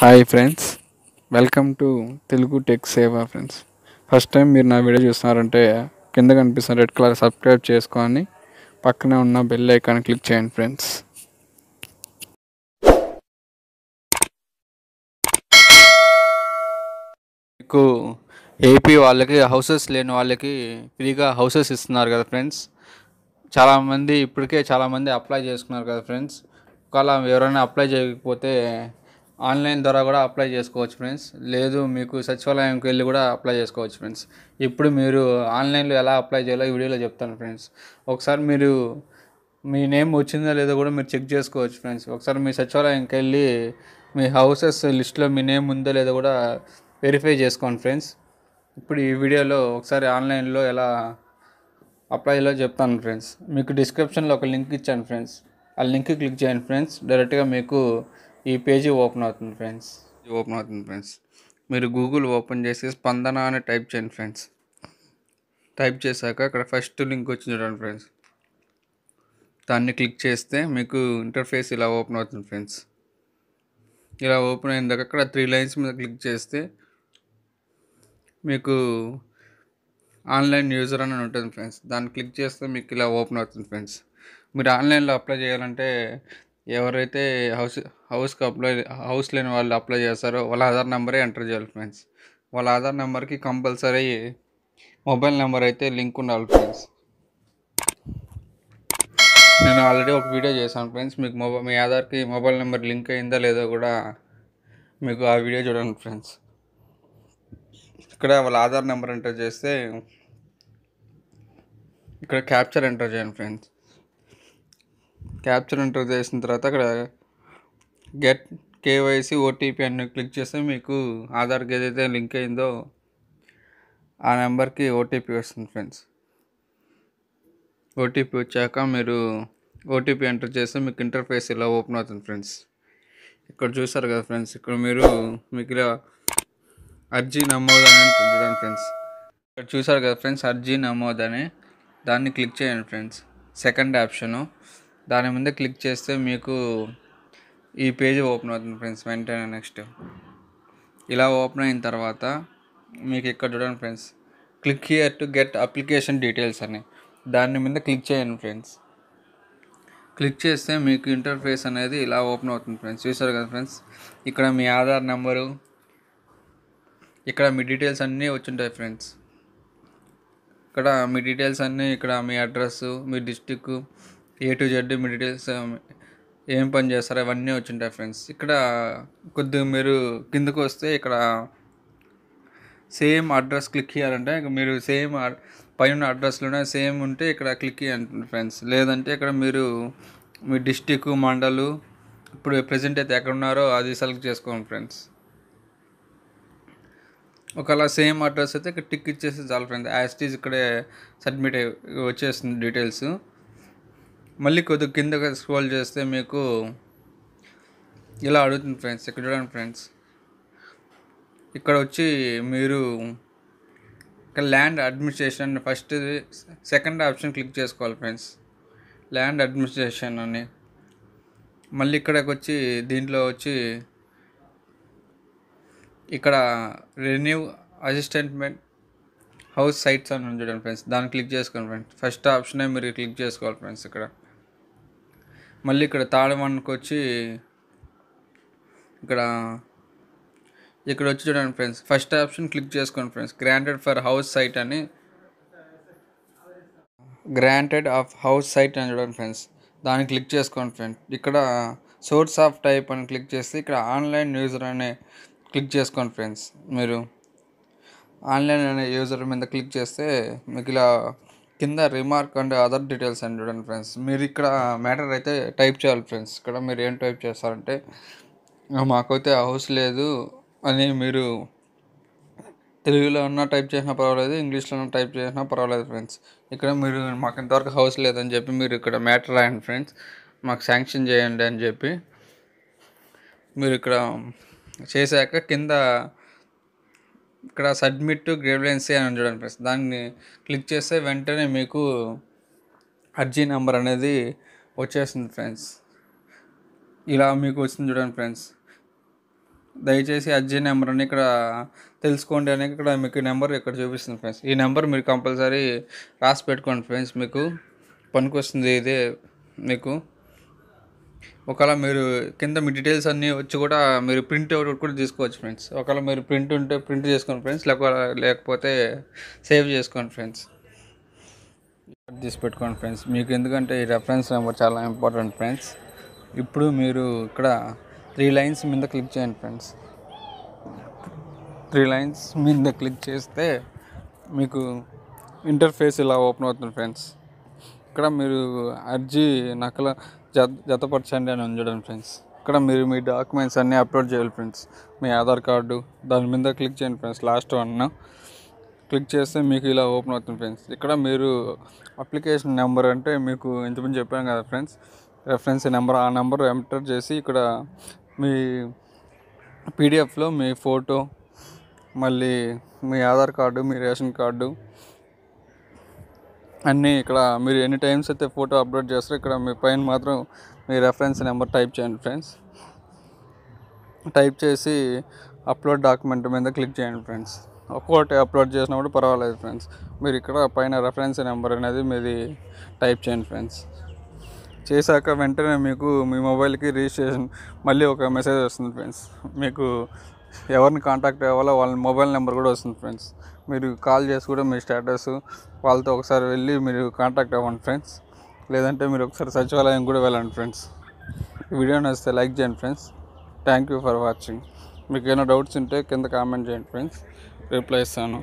hi friends welcome to Telugu tech Seva friends first time మీరు నా video చూస్తున్నారంటే కింద కనిపిస్తున్న రెడ్ కలర్ సబ్స్క్రైబ్ చేసుకొని పక్కనే ఉన్న బెల్ ఐకాన్ క్లిక్ చేయండి ఫ్రెండ్స్ మీకు ఏపీ వాళ్ళకి హౌసెస్ లేని వాళ్ళకి ఫ్రీగా హౌసెస్ ఇస్తున్నారు కదా ఫ్రెండ్స్ చాలామంది ఇప్పటికే చాలామంది అప్లై చేసుకున్నారు కదా ఫ్రెండ్స్ ఒకవేళ ఎవరైనా అప్లై చేయకపోతే ఆన్లైన్ ద్వారా కూడా అప్లై చేసుకోవచ్చు ఫ్రెండ్స్ లేదు మీకు సచివాలయంకి వెళ్ళి కూడా అప్లై చేసుకోవచ్చు ఫ్రెండ్స్ ఇప్పుడు మీరు ఆన్లైన్లో ఎలా అప్లై చేయాలో ఈ వీడియోలో చెప్తాను ఫ్రెండ్స్ ఒకసారి మీరు మీ నేమ్ వచ్చిందా లేదో కూడా మీరు చెక్ చేసుకోవచ్చు ఫ్రెండ్స్ ఒకసారి మీ సచివాలయంకి వెళ్ళి మీ హౌసెస్ లిస్ట్లో మీ నేమ్ ఉందో లేదో కూడా వెరిఫై చేసుకోండి ఫ్రెండ్స్ ఇప్పుడు ఈ వీడియోలో ఒకసారి ఆన్లైన్లో ఎలా అప్లైలో చెప్తాను ఫ్రెండ్స్ మీకు డిస్క్రిప్షన్లో ఒక లింక్ ఇచ్చాను ఫ్రెండ్స్ ఆ లింక్ క్లిక్ చేయండి ఫ్రెండ్స్ డైరెక్ట్గా మీకు ఈ పేజీ ఓపెన్ అవుతుంది ఫ్రెండ్స్ ఓపెన్ అవుతుంది ఫ్రెండ్స్ మీరు గూగుల్ ఓపెన్ చేసి స్పందన అని టైప్ చేయండి ఫ్రెండ్స్ టైప్ చేశాక ఇక్కడ ఫస్ట్ లింక్ వచ్చింది చూడండి ఫ్రెండ్స్ దాన్ని క్లిక్ చేస్తే మీకు ఇంటర్ఫేస్ ఇలా ఓపెన్ అవుతుంది ఫ్రెండ్స్ ఇలా ఓపెన్ అయిన దాకా అక్కడ త్రీ లైన్స్ మీద క్లిక్ చేస్తే మీకు ఆన్లైన్ యూజర్ అని ఉంటుంది ఫ్రెండ్స్ దాన్ని క్లిక్ చేస్తే మీకు ఇలా ఓపెన్ అవుతుంది ఫ్రెండ్స్ మీరు ఆన్లైన్లో అప్లై చేయాలంటే ఎవరైతే హౌస్ హౌస్కి అప్లై హౌస్ లేని వాళ్ళు అప్లై చేస్తారో వాళ్ళ ఆధార్ నెంబరే ఎంటర్ చేయాలి ఫ్రెండ్స్ వాళ్ళ ఆధార్ నెంబర్కి కంపల్సరీ మొబైల్ నెంబర్ అయితే లింక్ ఉండాలి ఫ్రెండ్స్ నేను ఆల్రెడీ ఒక వీడియో చేశాను ఫ్రెండ్స్ మీకు మొబైల్ మీ ఆధార్కి మొబైల్ నెంబర్ లింక్ అయిందా లేదో కూడా మీకు ఆ వీడియో చూడండి ఫ్రెండ్స్ ఇక్కడ వాళ్ళ ఆధార్ నెంబర్ ఎంటర్ చేస్తే ఇక్కడ క్యాప్చర్ ఎంటర్ చేయండి ఫ్రెండ్స్ క్యాప్చర్ ఎంటర్ చేసిన తర్వాత అక్కడ గెట్ కేవైసీ ఓటీపీ అని క్లిక్ చేస్తే మీకు ఆధార్కి ఏదైతే లింక్ అయిందో ఆ నెంబర్కి ఓటీపీ వస్తుంది ఫ్రెండ్స్ ఓటీపీ వచ్చాక మీరు ఓటీపీ ఎంటర్ చేస్తే మీకు ఇంటర్ఫేస్ ఇలా ఓపెన్ అవుతుంది ఫ్రెండ్స్ ఇక్కడ చూసారు కదా ఫ్రెండ్స్ ఇక్కడ మీరు మీకు ఇలా అర్జీ నమోదు అని చూడండి ఫ్రెండ్స్ ఇక్కడ చూసారు కదా ఫ్రెండ్స్ అర్జీ నమోదు అని దాన్ని క్లిక్ చేయండి ఫ్రెండ్స్ సెకండ్ ఆప్షను దాని ముందే క్లిక్ చేస్తే మీకు ఈ పేజ్ ఓపెన్ అవుతుంది ఫ్రెండ్స్ వెంటనే నెక్స్ట్ ఇలా ఓపెన్ అయిన తర్వాత మీకు ఇక్కడ చూడండి friends click here to get application details అని దాని మీద క్లిక్ చేయండి ఫ్రెండ్స్ క్లిక్ చేస్తే మీకు ఇంటర్ఫేస్ అనేది ఇలా ఓపెన్ అవుతుంది ఫ్రెండ్స్ చూసారు కదా ఫ్రెండ్స్ ఇక్కడ మీ ఆధార్ నెంబరు ఇక్కడ మీ డీటెయిల్స్ అన్నీ వచ్చుంటాయి ఫ్రెండ్స్ ఇక్కడ మీ డీటెయిల్స్ అన్నీ ఇక్కడ మీ అడ్రస్సు మీ డిస్టిక్ ఏ టు జెడ్ మెడిటేషన్ ఏం పని చేస్తారు అవన్నీ వచ్చింటాయి ఫ్రెండ్స్ ఇక్కడ కొద్దిగా మీరు కిందకు వస్తే ఇక్కడ సేమ్ అడ్రస్ క్లిక్ చేయాలంటే మీరు సేమ్ పైన అడ్రస్లోనే సేమ్ ఉంటే ఇక్కడ క్లిక్ చేయండి ఫ్రెండ్స్ లేదంటే ఇక్కడ మీరు మీ డిస్టిక్ మండలు ఇప్పుడు ప్రజెంట్ అయితే ఎక్కడ ఉన్నారో అది సెలెక్ట్ చేసుకోండి ఫ్రెండ్స్ ఒకవేళ సేమ్ అడ్రస్ అయితే ఇక్కడ టిక్ ఇచ్చేస్తే చాలు ఫ్రెండ్స్ యాస్టీజ్ ఇక్కడే సబ్మిట్ వచ్చేస్తుంది డీటెయిల్స్ మళ్ళీ కొద్దిగా కింద స్క్రోల్ చేస్తే మీకు ఇలా అడుగుతుంది ఫ్రెండ్స్ ఇక్కడ చూడండి ఫ్రెండ్స్ ఇక్కడ వచ్చి మీరు ఇక్కడ land administration first second option click చేసుకోవాలి ఫ్రెండ్స్ ల్యాండ్ అడ్మినిస్ట్రేషన్ అని మళ్ళీ ఇక్కడికి వచ్చి దీంట్లో వచ్చి ఇక్కడ రెన్యూ అసిస్టెంట్మెంట్ హౌస్ సైట్స్ అని చూడండి ఫ్రెండ్స్ దాన్ని క్లిక్ చేసుకోండి ఫ్రెండ్స్ ఫస్ట్ ఆప్షనే మీరు క్లిక్ చేసుకోవాలి ఫ్రెండ్స్ ఇక్కడ మళ్ళీ ఇక్కడ తాళవానికి వచ్చి ఇక్కడ ఇక్కడ వచ్చి చూడండి ఫ్రెండ్స్ ఫస్ట్ ఆప్షన్ క్లిక్ చేసుకోండి friends granted for house site అని గ్రాంటెడ్ ఆఫ్ హౌస్ సైట్ అని చూడండి ఫ్రెండ్స్ దాన్ని క్లిక్ చేసుకోండి ఫ్రెండ్స్ ఇక్కడ సోర్స్ ఆఫ్ టైప్ అని క్లిక్ చేస్తే ఇక్కడ ఆన్లైన్ యూజర్ అనే క్లిక్ చేసుకోండి ఫ్రెండ్స్ మీరు ఆన్లైన్ అనే యూజర్ మీద క్లిక్ చేస్తే మీకు ఇలా కింద రిమార్క్ అండ్ అదర్ డీటెయిల్స్ అని చూడండి ఫ్రెండ్స్ మీరు ఇక్కడ మ్యాటర్ అయితే టైప్ చేయాలి ఫ్రెండ్స్ ఇక్కడ మీరు ఏం టైప్ చేస్తారంటే మాకైతే హౌస్ లేదు అని మీరు తెలుగులో ఉన్నా టైప్ చేసినా పర్వాలేదు ఇంగ్లీష్లో ఉన్నా టైప్ చేసినా పర్వాలేదు ఫ్రెండ్స్ ఇక్కడ మీరు మాకు ఇంతవరకు హౌస్ లేదని చెప్పి మీరు ఇక్కడ మ్యాటర్ రాయండి ఫ్రెండ్స్ మాకు శాంక్షన్ చేయండి అని చెప్పి మీరు ఇక్కడ చేశాక కింద ఇక్కడ సబ్మిట్ టు గ్రేవ్లెన్సీ అని చూడండి ఫ్రెండ్స్ దాన్ని క్లిక్ చేస్తే వెంటనే మీకు అర్జీ నెంబర్ అనేది వచ్చేస్తుంది ఫ్రెండ్స్ ఇలా మీకు వచ్చింది చూడండి ఫ్రెండ్స్ దయచేసి అర్జీ నెంబర్ అని ఇక్కడ తెలుసుకోండి అని ఇక్కడ మీకు నెంబర్ ఇక్కడ చూపిస్తుంది ఫ్రెండ్స్ ఈ నెంబర్ మీరు కంపల్సరీ రాసి పెట్టుకోండి ఫ్రెండ్స్ మీకు పనికి వస్తుంది ఇదే మీకు ఒకవేళ మీరు కింద మీ డీటెయిల్స్ అన్నీ వచ్చి కూడా మీరు ప్రింట్ అవుట్ కూడా తీసుకోవచ్చు ఫ్రెండ్స్ ఒకవేళ మీరు ప్రింట్ ఉంటే ప్రింట్ చేసుకోండి ఫ్రెండ్స్ లేకపోతే లేకపోతే సేవ్ చేసుకోండి ఫ్రెండ్స్ తీసి పెట్టుకోండి ఫ్రెండ్స్ మీకు ఎందుకంటే ఈ రెఫరెన్స్ నెంబర్ చాలా ఇంపార్టెంట్ ఫ్రెండ్స్ ఇప్పుడు మీరు ఇక్కడ త్రీ లైన్స్ మీద క్లిక్ చేయండి ఫ్రెండ్స్ త్రీ లైన్స్ మీద క్లిక్ చేస్తే మీకు ఇంటర్ఫేస్ ఇలా ఓపెన్ అవుతుంది ఫ్రెండ్స్ ఇక్కడ మీరు అర్జీ నకల జతపరచండి అని ఉంచడం ఫ్రెండ్స్ ఇక్కడ మీరు మీ డాక్యుమెంట్స్ అన్నీ అప్లోడ్ చేయాలి ఫ్రెండ్స్ మీ ఆధార్ కార్డు దాని మీద క్లిక్ చేయండి ఫ్రెండ్స్ లాస్ట్ వన్ క్లిక్ చేస్తే మీకు ఇలా ఓపెన్ అవుతుంది ఫ్రెండ్స్ ఇక్కడ మీరు అప్లికేషన్ నెంబర్ అంటే మీకు ఇంతకుముందు చెప్పాను కదా ఫ్రెండ్స్ రెఫరెన్స్ నెంబర్ ఆ నెంబర్ ఎంటర్ చేసి ఇక్కడ మీ పీడిఎఫ్లో మీ ఫోటో మళ్ళీ మీ ఆధార్ కార్డు మీ రేషన్ కార్డు అన్నీ ఇక్కడ మీరు ఎన్ని టైమ్స్ అయితే ఫోటో అప్లోడ్ చేస్తారో ఇక్కడ మీ పైన మాత్రం మీ రెఫరెన్స్ నెంబర్ టైప్ చేయండి ఫ్రెండ్స్ టైప్ చేసి అప్లోడ్ డాక్యుమెంట్ మీద క్లిక్ చేయండి ఫ్రెండ్స్ ఒక్కొక్కటి అప్లోడ్ చేసినప్పుడు పర్వాలేదు ఫ్రెండ్స్ మీరు ఇక్కడ పైన రెఫరెన్స్ నెంబర్ అనేది మీది టైప్ చేయండి ఫ్రెండ్స్ చేశాక వెంటనే మీకు మీ మొబైల్కి రిజిస్ట్రేషన్ మళ్ళీ ఒక మెసేజ్ వస్తుంది ఫ్రెండ్స్ మీకు ఎవరిని కాంటాక్ట్ అవ్వాలో వాళ్ళ మొబైల్ నెంబర్ కూడా వస్తుంది ఫ్రెండ్స్ మీరు కాల్ చేసి కూడా మీ స్టేటస్ వాళ్ళతో ఒకసారి వెళ్ళి మీరు కాంటాక్ట్ అవ్వండి ఫ్రెండ్స్ లేదంటే మీరు ఒకసారి సచివాలయం కూడా వెళ్ళండి ఫ్రెండ్స్ వీడియో నచ్చితే లైక్ చేయండి friends thank you for watching మీకు ఏమైనా డౌట్స్ ఉంటే కింద కామెంట్ చేయండి ఫ్రెండ్స్ రిప్లై ఇస్తాను